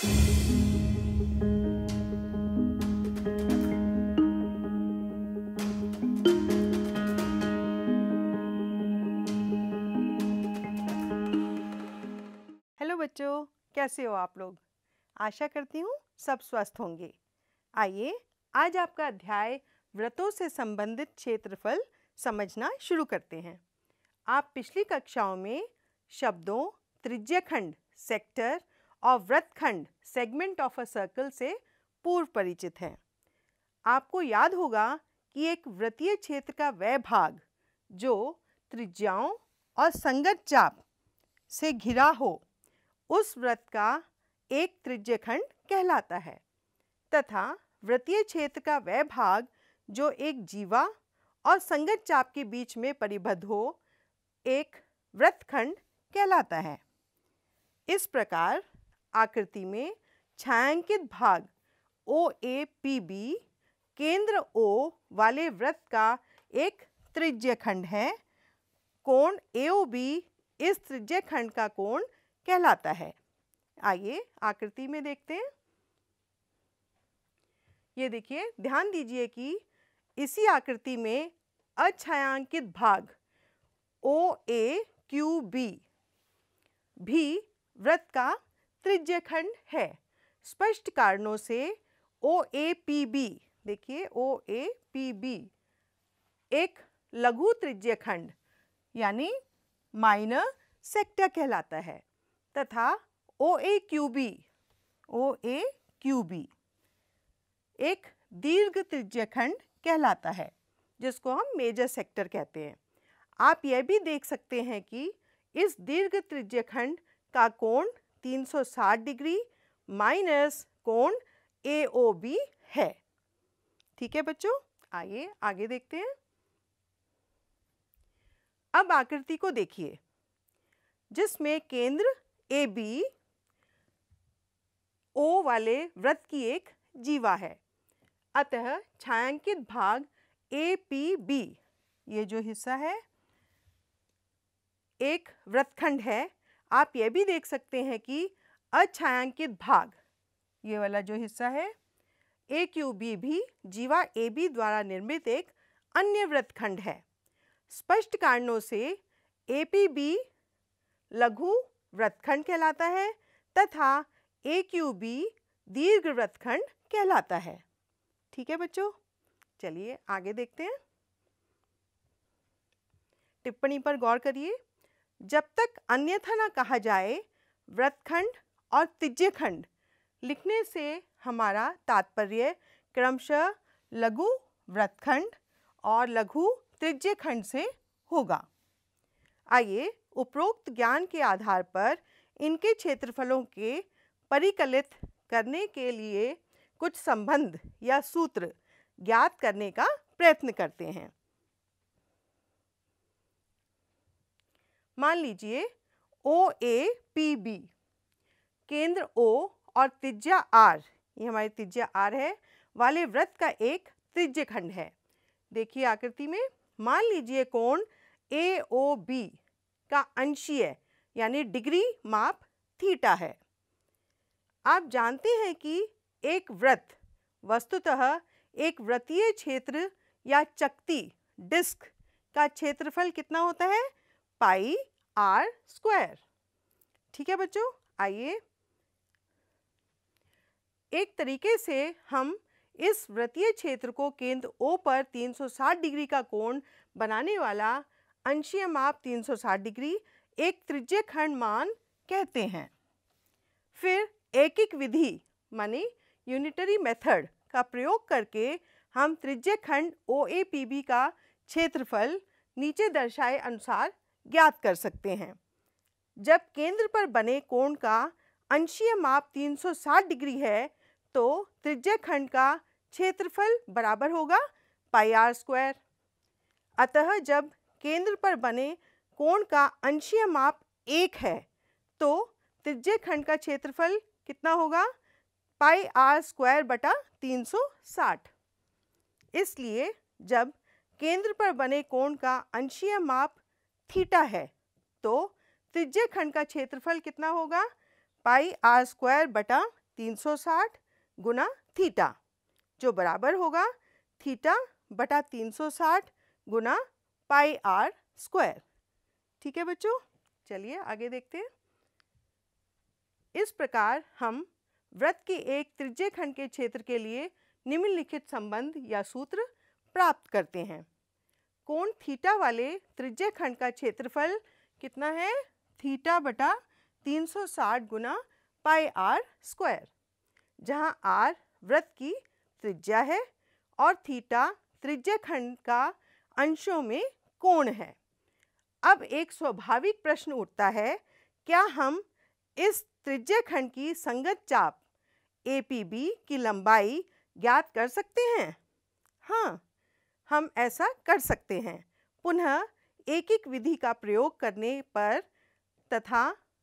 hello बच्चों कैसे हो आप लोग आशा करती हूँ सब स्वस्थ होंगे आइए आज आपका अध्याय व्रतों से संबंधित क्षेत्रफल समझना शुरू करते हैं आप पिछली कक्षाओं में शब्दों त्रिज्यखंड सेक्टर और व्रतखंड सेगमेंट ऑफ अ सर्कल से पूर्व परिचित है आपको याद होगा कि एक व्रतीय क्षेत्र का वह भाग जो त्रिज्याओं और संगत चाप से घिरा हो उस व्रत का एक त्रिज्यखंड कहलाता है तथा व्रतीय क्षेत्र का वह भाग जो एक जीवा और संगत चाप के बीच में परिबद्ध हो एक खंड कहलाता है इस प्रकार आकृति में छायांकित भाग ओ ए पी बी केंद्र ओ वाले वृत्त का एक त्रिज्य खंड है कोण ए ओ बी इस त्रिज्य खंड का कोण कहलाता है आइए आकृति में देखते हैं ये देखिए ध्यान दीजिए कि इसी आकृति में अछायांकित भाग ओ ए क्यू बी भी वृत्त का त्रिज्य खंड है स्पष्ट कारणों से ओ ए पी बी देखिए ओ ए पी बी एक लघु त्रिज्य खंड यानी माइनर सेक्टर कहलाता है तथा O A Q B O A Q B एक दीर्घ त्रिज्य खंड कहलाता है जिसको हम मेजर सेक्टर कहते हैं आप यह भी देख सकते हैं कि इस दीर्घ त्रिज्य खंड का कोण 360 डिग्री माइनस कोण ए ओ बी है ठीक है बच्चों आइए आगे देखते हैं अब आकृति को देखिए जिसमें केंद्र ए बी ओ वाले व्रत की एक जीवा है अतः छायांकित भाग ए पी बी ये जो हिस्सा है एक व्रतखंड है आप ये भी देख सकते हैं कि अच्छायांकित भाग ये वाला जो हिस्सा है ए क्यू बी भी जीवा ए बी द्वारा निर्मित एक अन्य वृत्तखंड है स्पष्ट कारणों से ए पी बी लघु व्रतखंड कहलाता है तथा ए क्यू बी दीर्घ व्रतखंड कहलाता है ठीक है बच्चों चलिए आगे देखते हैं टिप्पणी पर गौर करिए जब तक अन्यथा न कहा जाए व्रतखंड और तिज्यखंड लिखने से हमारा तात्पर्य क्रमशः लघु व्रतखंड और लघु त्रिज्यखंड से होगा आइए उपरोक्त ज्ञान के आधार पर इनके क्षेत्रफलों के परिकलित करने के लिए कुछ संबंध या सूत्र ज्ञात करने का प्रयत्न करते हैं मान लीजिए ओ ए पी बी केंद्र ओ और त्रिज्या आर ये हमारी त्रिज्या आर है वाले व्रत का एक त्रिज्य खंड है देखिए आकृति में मान लीजिए कोण ए ओ बी का अंशीय यानी डिग्री माप थीटा है आप जानते हैं कि एक व्रत वस्तुतः एक व्रतीय क्षेत्र या चक्ति डिस्क का क्षेत्रफल कितना होता है पाई आर स्क्वायर ठीक है बच्चों आइए एक तरीके से हम इस वृत्तीय क्षेत्र को केंद्र ओ पर 360 डिग्री का कोण बनाने वाला अंशीय माप 360 डिग्री एक त्रिज्य खंड मान कहते हैं फिर एक एक विधि मानी यूनिटरी मेथड का प्रयोग करके हम त्रिज्य खंड ओ का क्षेत्रफल नीचे दर्शाए अनुसार ज्ञात कर सकते हैं जब केंद्र पर बने कोण का अंशीय माप 360 डिग्री है तो त्रिज्या खंड का क्षेत्रफल बराबर होगा पाई आर स्क्वायर अतः जब केंद्र पर बने कोण का अंशीय माप एक है तो त्रिज्य खंड का क्षेत्रफल कितना होगा पाई आर स्क्वायर बटा 360 इसलिए जब केंद्र पर बने कोण का अंशीय माप थीटा है तो त्रिज्य खंड का क्षेत्रफल कितना होगा पाई आर स्क्वायर बटा 360 गुना थीटा जो बराबर होगा थीटा बटा 360 गुना पाई आर स्क्वायर ठीक है बच्चों चलिए आगे देखते हैं इस प्रकार हम व्रत के एक त्रिज्य खंड के क्षेत्र के लिए निम्नलिखित संबंध या सूत्र प्राप्त करते हैं कोण थीटा वाले त्रिज्य खंड का क्षेत्रफल कितना है थीटा बटा 360 गुना पाई आर स्क्वायर जहाँ आर व्रत की त्रिज्या है और थीटा त्रिज्य खंड का अंशों में कोण है अब एक स्वाभाविक प्रश्न उठता है क्या हम इस त्रिज्य खंड की संगत चाप ए की लंबाई ज्ञात कर सकते हैं हाँ हम ऐसा कर सकते हैं पुनः एक एक विधि का प्रयोग करने पर तथा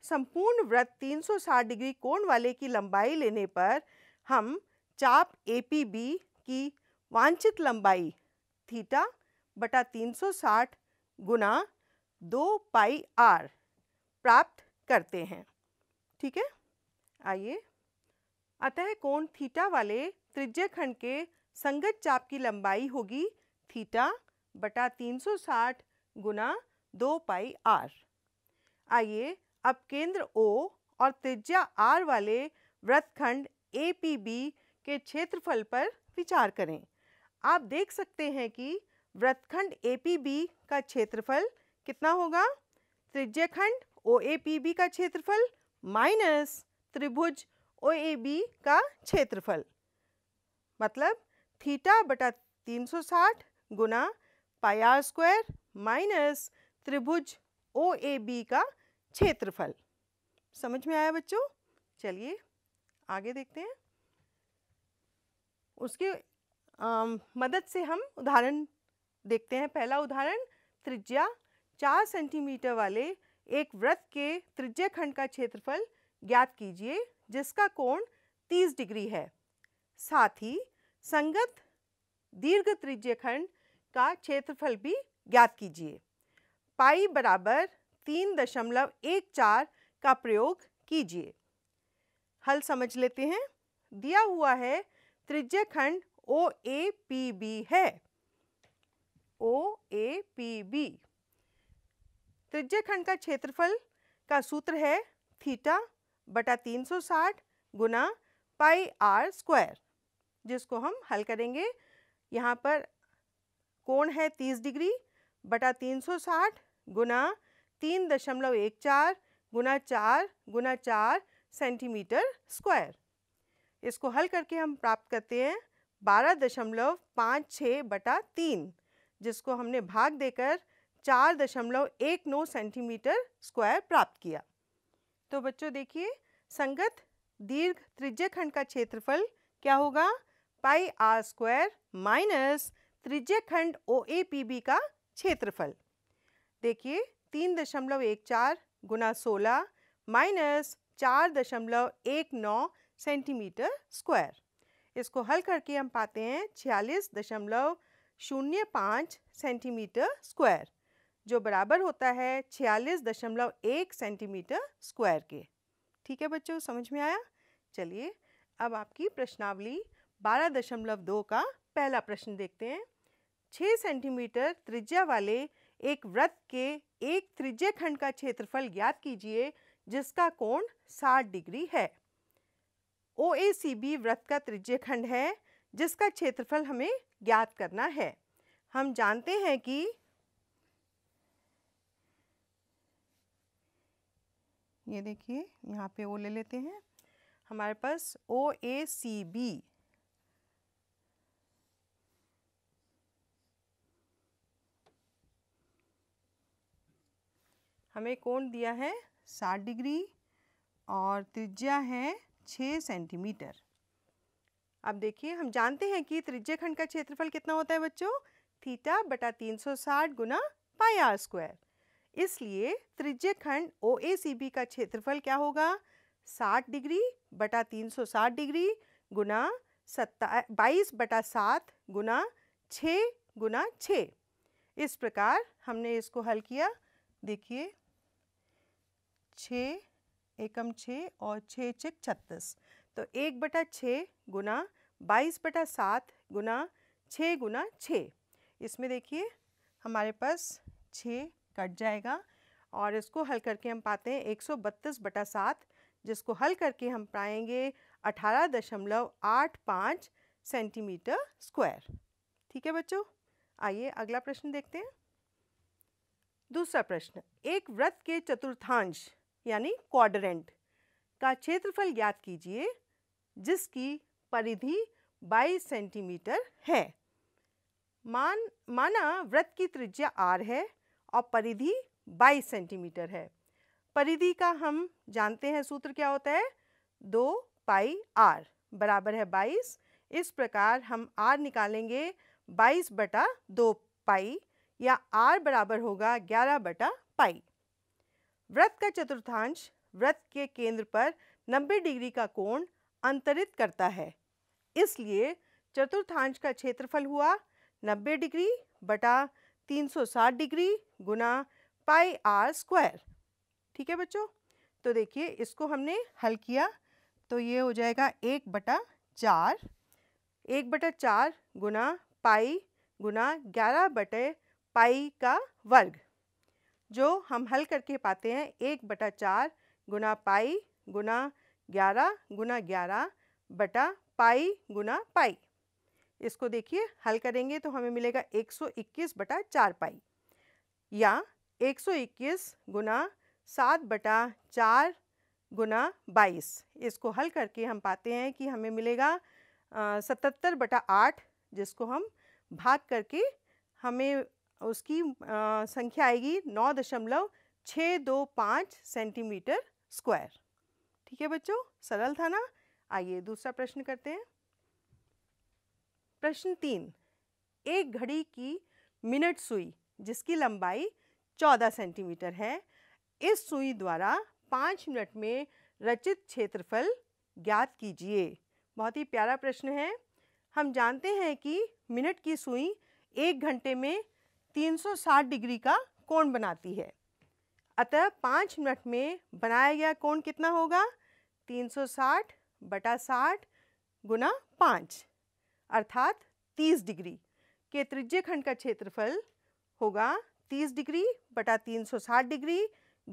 संपूर्ण व्रत 360 डिग्री कोण वाले की लंबाई लेने पर हम चाप ए पी बी की वांछित लंबाई थीटा बटा 360 गुना दो पाई आर प्राप्त करते हैं ठीक है आइए अतः कोण थीटा वाले त्रिज्य खंड के संगत चाप की लंबाई होगी थीटा बटा 360 गुना दो पाई आर आइए अब केंद्र ओ और त्रिज्या आर वाले वृत्तखंड ए पी बी के क्षेत्रफल पर विचार करें आप देख सकते हैं कि वृत्तखंड ए पी बी का क्षेत्रफल कितना होगा त्रिज्याखंड ओ ए पी बी का क्षेत्रफल माइनस त्रिभुज ओ ए बी का क्षेत्रफल मतलब थीटा बटा 360 गुना पाई आर स्क्वायर माइनस त्रिभुज ओ ए बी का क्षेत्रफल समझ में आया बच्चों चलिए आगे देखते हैं उसके आ, मदद से हम उदाहरण देखते हैं पहला उदाहरण त्रिज्या चार सेंटीमीटर वाले एक व्रत के त्रिज्या खंड का क्षेत्रफल ज्ञात कीजिए जिसका कोण 30 डिग्री है साथ ही संगत दीर्घ त्रिज्य खंड का क्षेत्रफल भी ज्ञात कीजिए पाई बराबर तीन दशमलव एक चार का प्रयोग कीजिए हल समझ लेते हैं दिया हुआ है त्रिज्य खंड ओ ए पी बी है ओ ए पी बी त्रिज्य खंड का क्षेत्रफल का सूत्र है थीटा बटा 360 गुना पाई आर स्क्वायर जिसको हम हल करेंगे यहाँ पर कोण है 30 डिग्री बटा 360 गुना तीन दशमलव एक चार गुना चार गुना चार सेंटीमीटर स्क्वायर इसको हल करके हम प्राप्त करते हैं बारह दशमलव पाँच छः बटा तीन जिसको हमने भाग देकर चार दशमलव एक नौ सेंटीमीटर स्क्वायर प्राप्त किया तो बच्चों देखिए संगत दीर्घ त्रिज्य खंड का क्षेत्रफल क्या होगा पाई आर स्क्वायर माइनस त्रिज्य खंड ओ ए पी बी का क्षेत्रफल देखिए तीन दशमलव एक चार गुना सोलह माइनस चार दशमलव एक नौ सेंटीमीटर स्क्वायर इसको हल करके हम पाते हैं छियालीस दशमलव शून्य पाँच सेंटीमीटर स्क्वायर जो बराबर होता है छियालीस दशमलव एक सेंटीमीटर स्क्वायर के ठीक है बच्चों समझ में आया चलिए अब आपकी प्रश्नावली बारह दशमलव दो का पहला प्रश्न देखते हैं 6 सेंटीमीटर त्रिज्या वाले एक वृत्त के एक त्रिज्य खंड का क्षेत्रफल ज्ञात कीजिए जिसका कोण 60 डिग्री है ओ ए सी बी व्रत का त्रिज्य खंड है जिसका क्षेत्रफल हमें ज्ञात करना है हम जानते हैं कि ये देखिए यहाँ पे वो ले लेते हैं हमारे पास ओ ए सी बी हमें कोण दिया है साठ डिग्री और त्रिज्या है छः सेंटीमीटर अब देखिए हम जानते हैं कि त्रिज्य खंड का क्षेत्रफल कितना होता है बच्चों थीटा बटा 360 गुना पाई आर स्क्वायर इसलिए त्रिज्य खंड ओ ए सी बी का क्षेत्रफल क्या होगा 60 डिग्री बटा 360 डिग्री गुना सत्ता बाईस बटा सात गुना छः गुना छः इस प्रकार हमने इसको हल किया देखिए छः एकम छः और छः छः छत्तीस तो एक बटा छः गुना बाईस बटा सात गुना छः गुना छः इसमें देखिए हमारे पास छः कट जाएगा और इसको हल करके हम पाते हैं एक सौ बत्तीस बटा सात जिसको हल करके हम पाएंगे अठारह दशमलव आठ पाँच सेंटीमीटर स्क्वायर ठीक है बच्चों आइए अगला प्रश्न देखते हैं दूसरा प्रश्न एक व्रत के चतुर्थांश यानी क्वाड्रेंट का क्षेत्रफल ज्ञात कीजिए जिसकी परिधि 22 सेंटीमीटर है मान माना व्रत की त्रिज्या आर है और परिधि 22 सेंटीमीटर है परिधि का हम जानते हैं सूत्र क्या होता है दो पाई आर बराबर है 22 इस प्रकार हम आर निकालेंगे 22 बटा दो पाई या आर बराबर होगा 11 बटा पाई व्रत का चतुर्थांश व्रत के केंद्र पर 90 डिग्री का कोण अंतरित करता है इसलिए चतुर्थांश का क्षेत्रफल हुआ 90 डिग्री बटा 360 डिग्री गुना पाई आर स्क्वायर ठीक है बच्चों तो देखिए इसको हमने हल किया तो ये हो जाएगा एक बटा चार एक बटा चार गुना पाई गुना ग्यारह बटे पाई का वर्ग जो हम हल करके पाते हैं एक बटा चार गुना पाई गुना ग्यारह गुना ग्यारह बटा पाई गुना पाई इसको देखिए हल करेंगे तो हमें मिलेगा 121 बटा चार पाई या 121 गुना सात बटा चार गुना बाईस इसको हल करके हम पाते हैं कि हमें मिलेगा सतहत्तर बटा आठ जिसको हम भाग करके हमें उसकी आ, संख्या आएगी नौ दशमलव छः दो पाँच सेंटीमीटर स्क्वायर ठीक है बच्चों सरल था ना आइए दूसरा प्रश्न करते हैं प्रश्न तीन एक घड़ी की मिनट सुई जिसकी लंबाई चौदह सेंटीमीटर है इस सुई द्वारा पाँच मिनट में रचित क्षेत्रफल ज्ञात कीजिए बहुत ही प्यारा प्रश्न है हम जानते हैं कि मिनट की सुई एक घंटे में 360 डिग्री का कोण बनाती है अतः पाँच मिनट में बनाया गया कोण कितना होगा 360 बटा साठ गुना पाँच अर्थात 30 डिग्री के त्रिज्य खंड का क्षेत्रफल होगा 30 डिग्री बटा 360 डिग्री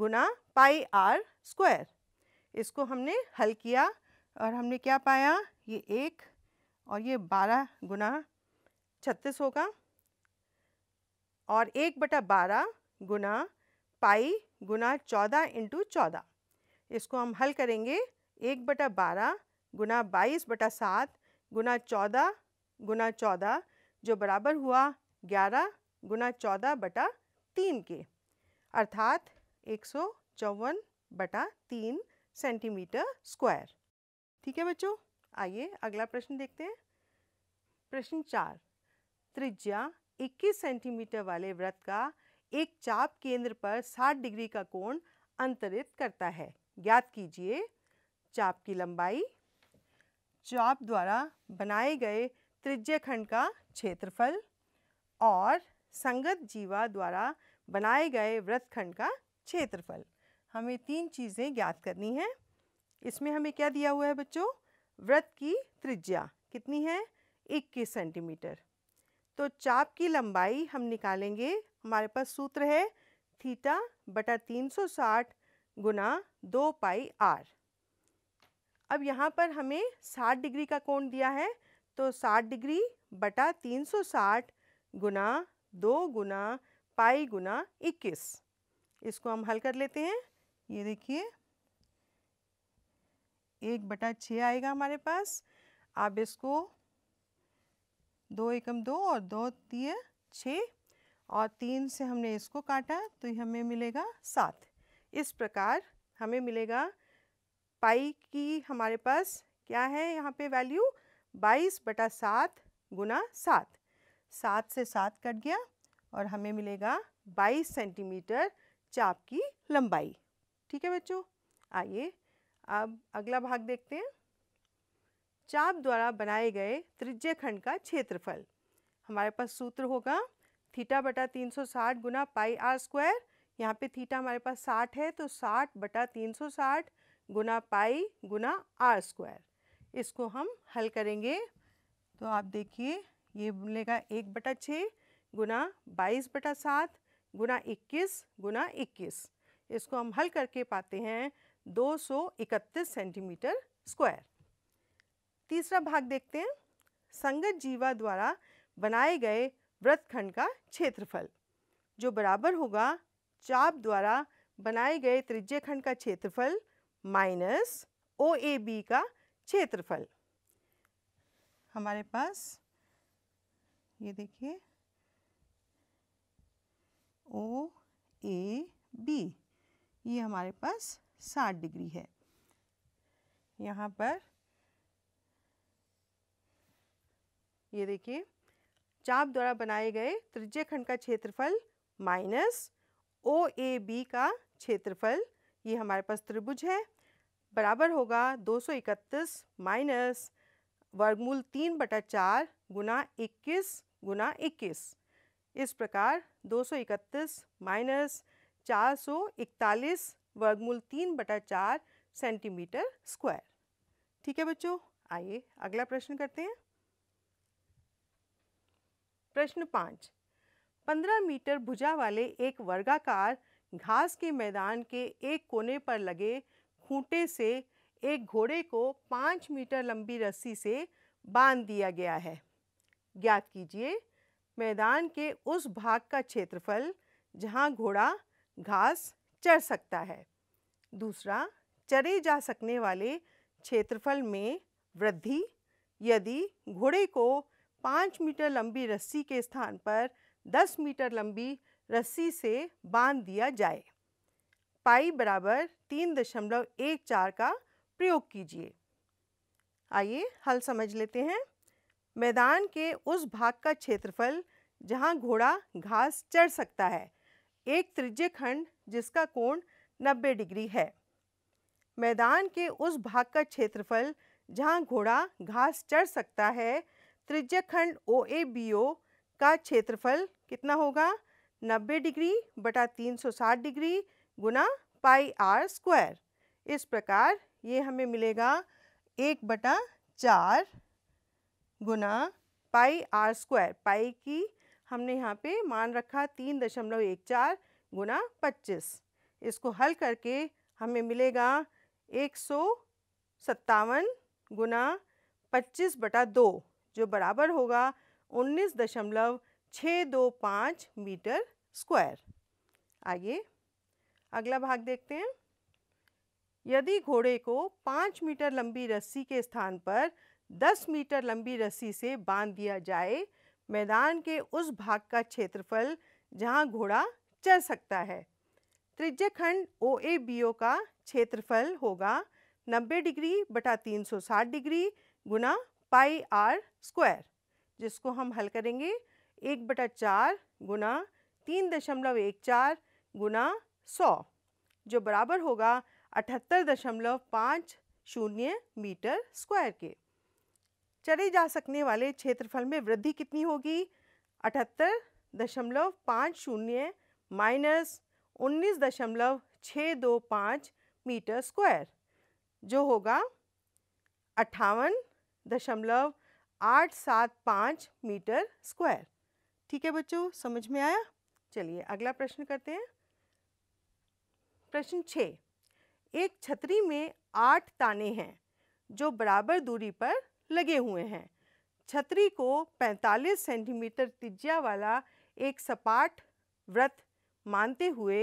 गुना पाई आर स्क्वायर इसको हमने हल किया और हमने क्या पाया ये एक और ये 12 गुना छत्तीस होगा और एक बटा बारह गुना पाई गुना चौदह इंटू चौदह इसको हम हल करेंगे एक बटा बारह गुना बाईस बटा सात गुना चौदह गुना चौदह जो बराबर हुआ ग्यारह गुना चौदह बटा तीन के अर्थात एक सौ चौवन बटा तीन सेंटीमीटर स्क्वायर ठीक है बच्चों आइए अगला प्रश्न देखते हैं प्रश्न चार त्रिज्या 21 सेंटीमीटर वाले व्रत का एक चाप केंद्र पर 60 डिग्री का कोण अंतरित करता है ज्ञात कीजिए चाप की लंबाई चाप द्वारा बनाए गए त्रिज्य खंड का क्षेत्रफल और संगत जीवा द्वारा बनाए गए व्रत खंड का क्षेत्रफल हमें तीन चीज़ें ज्ञात करनी हैं इसमें हमें क्या दिया हुआ है बच्चों व्रत की त्रिज्या कितनी है इक्कीस सेंटीमीटर तो चाप की लंबाई हम निकालेंगे हमारे पास सूत्र है थीटा बटा 360 गुना दो पाई आर अब यहाँ पर हमें 60 डिग्री का कोण दिया है तो 60 डिग्री बटा 360 गुना दो गुना पाई गुना इक्कीस इसको हम हल कर लेते हैं ये देखिए एक बटा छः आएगा हमारे पास आप इसको दो एकम दो और दो तीय छः और तीन से हमने इसको काटा तो हमें मिलेगा सात इस प्रकार हमें मिलेगा पाई की हमारे पास क्या है यहाँ पे वैल्यू बाईस बटा सात गुना सात सात से सात कट गया और हमें मिलेगा बाईस सेंटीमीटर चाप की लंबाई ठीक है बच्चों आइए अब अगला भाग देखते हैं चाप द्वारा बनाए गए त्रिज्य खंड का क्षेत्रफल हमारे पास सूत्र होगा थीटा बटा 360 गुना पाई आर स्क्वायर यहाँ पे थीटा हमारे पास 60 है तो 60 बटा 360 गुना पाई गुना आर स्क्वायर इसको हम हल करेंगे तो आप देखिए ये मिलेगा एक बटा छः गुना बाईस बटा सात गुना इक्कीस गुना इक्कीस इसको हम हल करके पाते हैं इकतीस सेंटीमीटर स्क्वायर तीसरा भाग देखते हैं संगत जीवा द्वारा बनाए गए व्रतखंड का क्षेत्रफल जो बराबर होगा चाप द्वारा बनाए गए त्रिज्य खंड का क्षेत्रफल माइनस ओ ए बी का क्षेत्रफल हमारे पास ये देखिए ओ ए बी ये हमारे पास 60 डिग्री है यहाँ पर ये देखिए चाप द्वारा बनाए गए त्रिज्य खंड का क्षेत्रफल माइनस ओ ए बी का क्षेत्रफल ये हमारे पास त्रिभुज है बराबर होगा 231 माइनस वर्गमूल तीन बटा चार गुना इक्कीस गुना इक्कीस इस प्रकार 231 माइनस चार सौ इकतालीस वर्गमूल तीन बटा चार सेंटीमीटर स्क्वायर ठीक है बच्चों आइए अगला प्रश्न करते हैं प्रश्न पाँच पंद्रह मीटर भुजा वाले एक वर्गाकार घास के मैदान के एक कोने पर लगे खूंटे से एक घोड़े को पाँच मीटर लंबी रस्सी से बांध दिया गया है ज्ञात कीजिए मैदान के उस भाग का क्षेत्रफल जहां घोड़ा घास चर सकता है दूसरा चरे जा सकने वाले क्षेत्रफल में वृद्धि यदि घोड़े को पाँच मीटर लंबी रस्सी के स्थान पर दस मीटर लंबी रस्सी से बांध दिया जाए पाई बराबर तीन दशमलव एक चार का प्रयोग कीजिए आइए हल समझ लेते हैं मैदान के उस भाग का क्षेत्रफल जहां घोड़ा घास चढ़ सकता है एक त्रिज्य खंड जिसका कोण नब्बे डिग्री है मैदान के उस भाग का क्षेत्रफल जहां घोड़ा घास चढ़ सकता है त्रिज्य खंड ओ ए बी ओ का क्षेत्रफल कितना होगा 90 डिग्री बटा 360 डिग्री गुना पाई आर स्क्वायर इस प्रकार ये हमें मिलेगा एक बटा चार गुना पाई आर स्क्वायर पाई की हमने यहाँ पे मान रखा तीन दशमलव एक चार गुना पच्चीस इसको हल करके हमें मिलेगा एक सौ सत्तावन गुना पच्चीस बटा दो जो बराबर होगा उन्नीस दशमलव छः दो पाँच मीटर स्क्वायर आइए अगला भाग देखते हैं यदि घोड़े को पाँच मीटर लंबी रस्सी के स्थान पर दस मीटर लंबी रस्सी से बांध दिया जाए मैदान के उस भाग का क्षेत्रफल जहां घोड़ा चल सकता है त्रिज्यखंड खंड ओ ए बी ओ का क्षेत्रफल होगा नब्बे डिग्री बटा तीन सौ साठ डिग्री गुना पाई आर स्क्वायर जिसको हम हल करेंगे एक बटा चार गुना तीन दशमलव एक चार गुना सौ जो बराबर होगा अठहत्तर दशमलव पाँच शून्य मीटर स्क्वायर के चले जा सकने वाले क्षेत्रफल में वृद्धि कितनी होगी अठहत्तर दशमलव पाँच शून्य माइनस उन्नीस दशमलव छः दो पाँच मीटर स्क्वायर जो होगा अट्ठावन दशमलव आठ सात पाँच मीटर स्क्वायर ठीक है बच्चों समझ में आया चलिए अगला प्रश्न करते हैं प्रश्न छः एक छतरी में आठ ताने हैं जो बराबर दूरी पर लगे हुए हैं छतरी को 45 सेंटीमीटर त्रिज्या वाला एक सपाट व्रत मानते हुए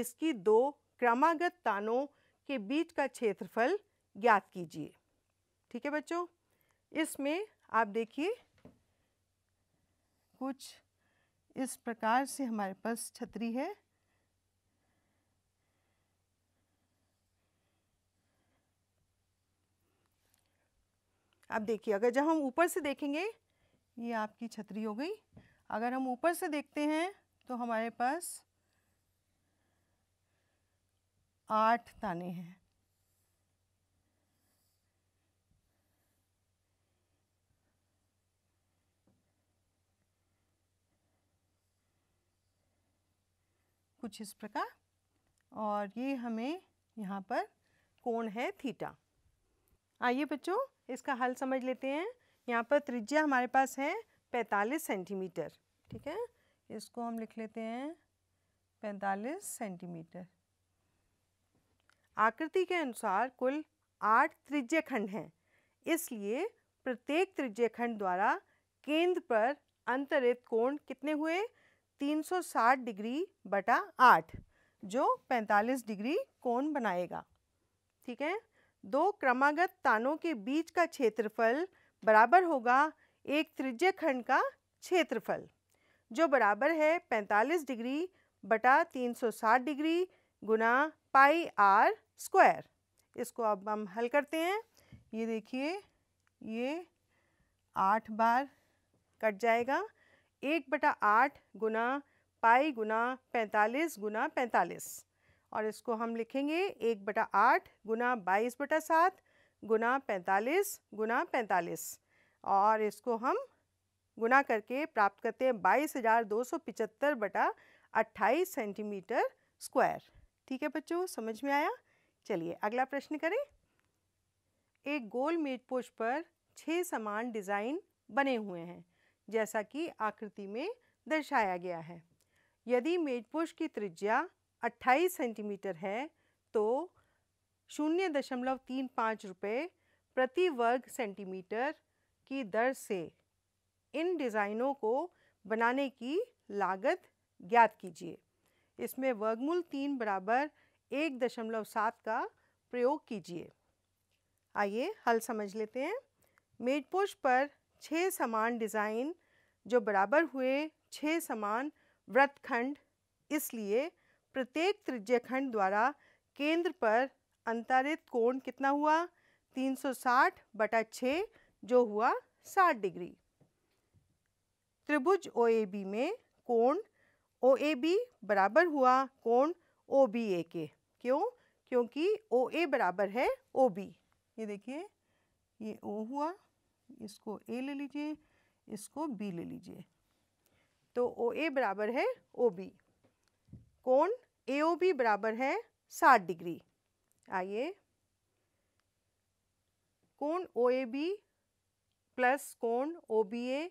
इसकी दो क्रमागत तानों के बीच का क्षेत्रफल ज्ञात कीजिए ठीक है बच्चों इसमें आप देखिए कुछ इस प्रकार से हमारे पास छतरी है आप देखिए अगर जब हम ऊपर से देखेंगे ये आपकी छतरी हो गई अगर हम ऊपर से देखते हैं तो हमारे पास आठ ताने हैं कुछ इस प्रकार और ये हमें यहाँ पर कोण है थीटा आइए बच्चों इसका हल समझ लेते हैं यहाँ पर त्रिज्या हमारे पास है 45 सेंटीमीटर ठीक है इसको हम लिख लेते हैं 45 सेंटीमीटर आकृति के अनुसार कुल आठ त्रिज्यखंड खंड हैं इसलिए प्रत्येक त्रिज्यखंड खंड द्वारा केंद्र पर अंतरित कोण कितने हुए 360 डिग्री बटा आठ जो 45 डिग्री कोण बनाएगा ठीक है दो क्रमागत तानों के बीच का क्षेत्रफल बराबर होगा एक त्रिज्य खंड का क्षेत्रफल जो बराबर है 45 डिग्री बटा 360 डिग्री गुना पाई आर स्क्वायर इसको अब हम हल करते हैं ये देखिए ये आठ बार कट जाएगा एक बटा आठ गुना पाई गुना पैंतालीस गुना पैंतालीस और इसको हम लिखेंगे एक बटा आठ गुना बाईस बटा सात गुना पैंतालीस गुना पैंतालीस और इसको हम गुना करके प्राप्त करते हैं बाईस हज़ार दो सौ पिचहत्तर बटा अट्ठाईस सेंटीमीटर स्क्वायर ठीक है बच्चों समझ में आया चलिए अगला प्रश्न करें एक गोल मेजपोश पर छः समान डिज़ाइन बने हुए हैं जैसा कि आकृति में दर्शाया गया है यदि मेजपोष की त्रिज्या 28 सेंटीमीटर है तो शून्य दशमलव तीन पाँच रुपये प्रति वर्ग सेंटीमीटर की दर से इन डिज़ाइनों को बनाने की लागत ज्ञात कीजिए इसमें वर्गमूल तीन बराबर एक दशमलव सात का प्रयोग कीजिए आइए हल समझ लेते हैं मेजपोष पर छः समान डिज़ाइन जो बराबर हुए छः समान खंड इसलिए प्रत्येक त्रिज्य खंड द्वारा केंद्र पर अंतरित कोण कितना हुआ 360 बटा छ जो हुआ 60 डिग्री त्रिभुज ओ में कोण ओ बराबर हुआ कोण ओ के क्यों क्योंकि ओ बराबर है ओ ये देखिए ये ओ हुआ इसको ए ले लीजिए इसको बी ले लीजिए तो ओ ए बराबर है ओ बी कौन ए ओ बी बराबर है साठ डिग्री आइए कौन ओ ए बी प्लस कौन ओ बी ए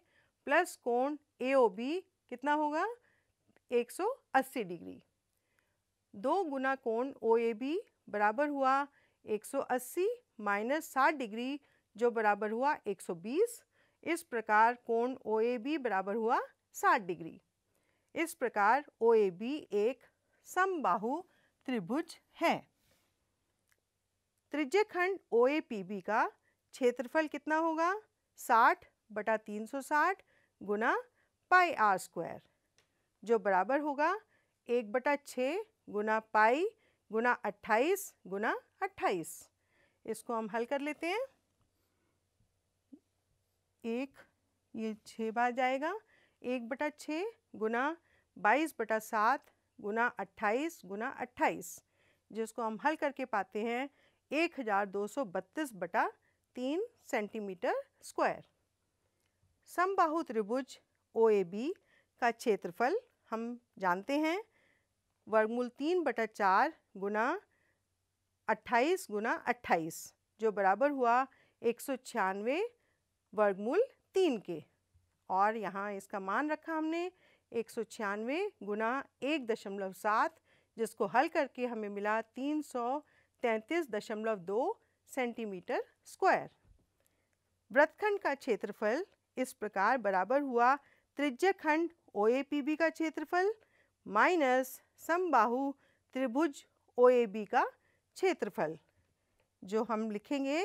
प्लस कौन ए ओ बी कितना होगा 180 डिग्री दो गुना कौन ओ ए बी बराबर हुआ 180 माइनस साठ डिग्री जो बराबर हुआ 120 इस प्रकार कोण ओ बराबर हुआ 60 डिग्री इस प्रकार ओ एक समबाहु त्रिभुज है त्रिज्य खंड ओ का क्षेत्रफल कितना होगा 60 बटा 360 गुना पाई आर स्क्वायर जो बराबर होगा एक बटा छः गुना पाई गुना अट्ठाईस गुना अट्ठाईस इसको हम हल कर लेते हैं एक ये छः बार जाएगा एक बटा छः गुना बाईस बटा सात गुना अट्ठाईस गुना अट्ठाईस जिसको हम हल करके पाते हैं एक हज़ार दो सौ बत्तीस बटा तीन सेंटीमीटर स्क्वायर समबाहु त्रिभुज ओ ए बी का क्षेत्रफल हम जानते हैं वर्गमूल तीन बटा चार गुना अट्ठाईस गुना अट्ठाईस जो बराबर हुआ एक सौ छियानवे वर्गमूल तीन के और यहाँ इसका मान रखा हमने एक सौ छियानवे गुना एक दशमलव सात जिसको हल करके हमें मिला तीन सौ तैंतीस दशमलव दो सेंटीमीटर स्क्वायर व्रतखंड का क्षेत्रफल इस प्रकार बराबर हुआ ए पी ओ का क्षेत्रफल माइनस समबाहु त्रिभुज ओ का क्षेत्रफल जो हम लिखेंगे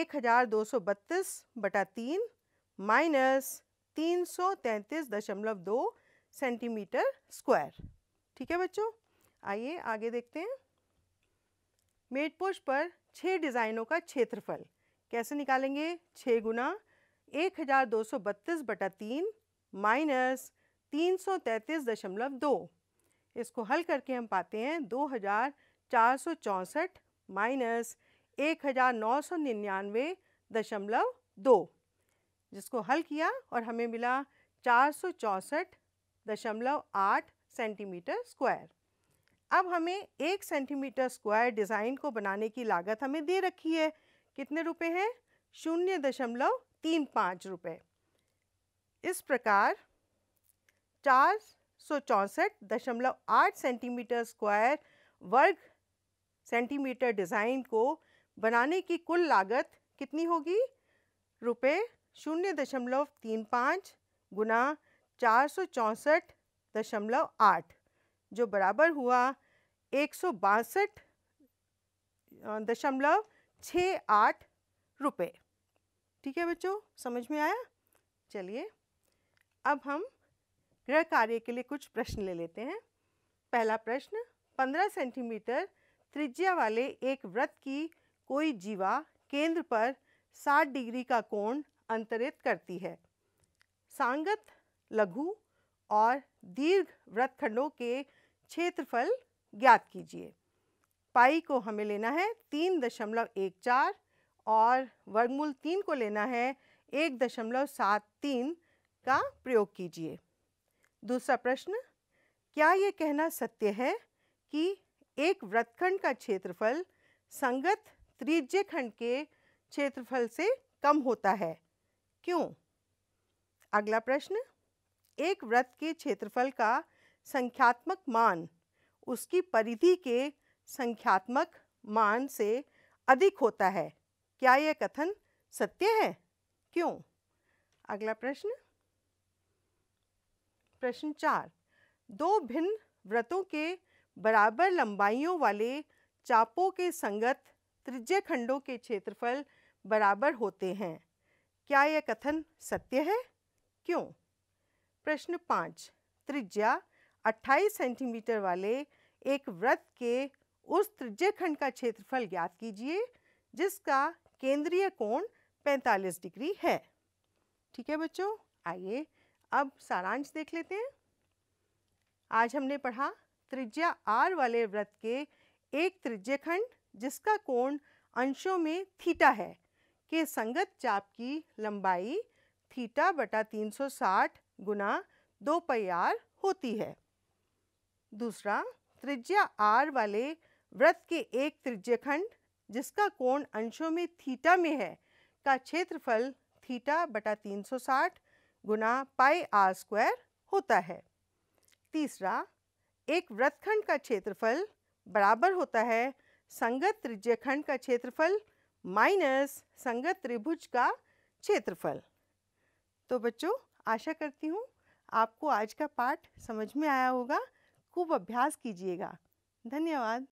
एक हज़ार दो सौ बत्तीस बटा तीन माइनस तीन सौ तैंतीस दशमलव दो सेंटीमीटर स्क्वायर ठीक है बच्चों आइए आगे देखते हैं मेटपोश पर छः डिज़ाइनों का क्षेत्रफल कैसे निकालेंगे छः गुना एक हज़ार दो सौ बत्तीस बटा तीन माइनस तीन सौ तैंतीस दशमलव दो इसको हल करके हम पाते हैं दो हज़ार चार सौ चौंसठ माइनस एक हज़ार नौ सौ निन्यानवे दशमलव दो जिसको हल किया और हमें मिला चार सौ चौंसठ दशमलव आठ सेंटीमीटर स्क्वायर अब हमें एक सेंटीमीटर स्क्वायर डिज़ाइन को बनाने की लागत हमें दे रखी है कितने रुपए हैं शून्य दशमलव तीन पाँच रुपये इस प्रकार चार सौ चौंसठ दशमलव आठ सेंटीमीटर स्क्वायर वर्ग सेंटीमीटर डिज़ाइन को बनाने की कुल लागत कितनी होगी रुपये शून्य दशमलव तीन पाँच गुना चार सौ चौंसठ दशमलव आठ जो बराबर हुआ एक सौ बासठ दशमलव छः आठ रुपये ठीक है बच्चों समझ में आया चलिए अब हम गृह कार्य के लिए कुछ प्रश्न ले लेते हैं पहला प्रश्न पंद्रह सेंटीमीटर त्रिज्या वाले एक व्रत की कोई जीवा केंद्र पर 60 डिग्री का कोण अंतरित करती है सांगत लघु और दीर्घ व्रतखंडों के क्षेत्रफल ज्ञात कीजिए पाई को हमें लेना है तीन दशमलव एक चार और वर्गमूल तीन को लेना है एक दशमलव सात तीन का प्रयोग कीजिए दूसरा प्रश्न क्या ये कहना सत्य है कि एक व्रतखंड का क्षेत्रफल संगत त्रिज्य खंड के क्षेत्रफल से कम होता है क्यों अगला प्रश्न एक व्रत के क्षेत्रफल का संख्यात्मक मान उसकी परिधि के संख्यात्मक मान से अधिक होता है क्या यह कथन सत्य है क्यों अगला प्रश्न प्रश्न चार दो भिन्न व्रतों के बराबर लंबाइयों वाले चापों के संगत त्रिज्य खंडों के क्षेत्रफल बराबर होते हैं क्या यह कथन सत्य है क्यों प्रश्न पाँच त्रिज्या 28 सेंटीमीटर वाले एक वृत्त के उस त्रिज्य खंड का क्षेत्रफल ज्ञात कीजिए जिसका केंद्रीय कोण 45 डिग्री है ठीक है बच्चों आइए अब सारांश देख लेते हैं आज हमने पढ़ा त्रिज्या आर वाले वृत्त के एक त्रिज्य खंड जिसका कोण अंशों में थीटा है के संगत चाप की लंबाई थीटा बटा 360 गुना दो पाई आर होती है दूसरा त्रिज्या आर वाले व्रत के एक त्रिज्यखंड जिसका कोण अंशों में थीटा में है का क्षेत्रफल थीटा बटा 360 गुना पाई आर स्क्वायर होता है तीसरा एक व्रतखंड का क्षेत्रफल बराबर होता है संगत त्रिज्यखंड का क्षेत्रफल माइनस संगत त्रिभुज का क्षेत्रफल तो बच्चों आशा करती हूँ आपको आज का पाठ समझ में आया होगा खूब अभ्यास कीजिएगा धन्यवाद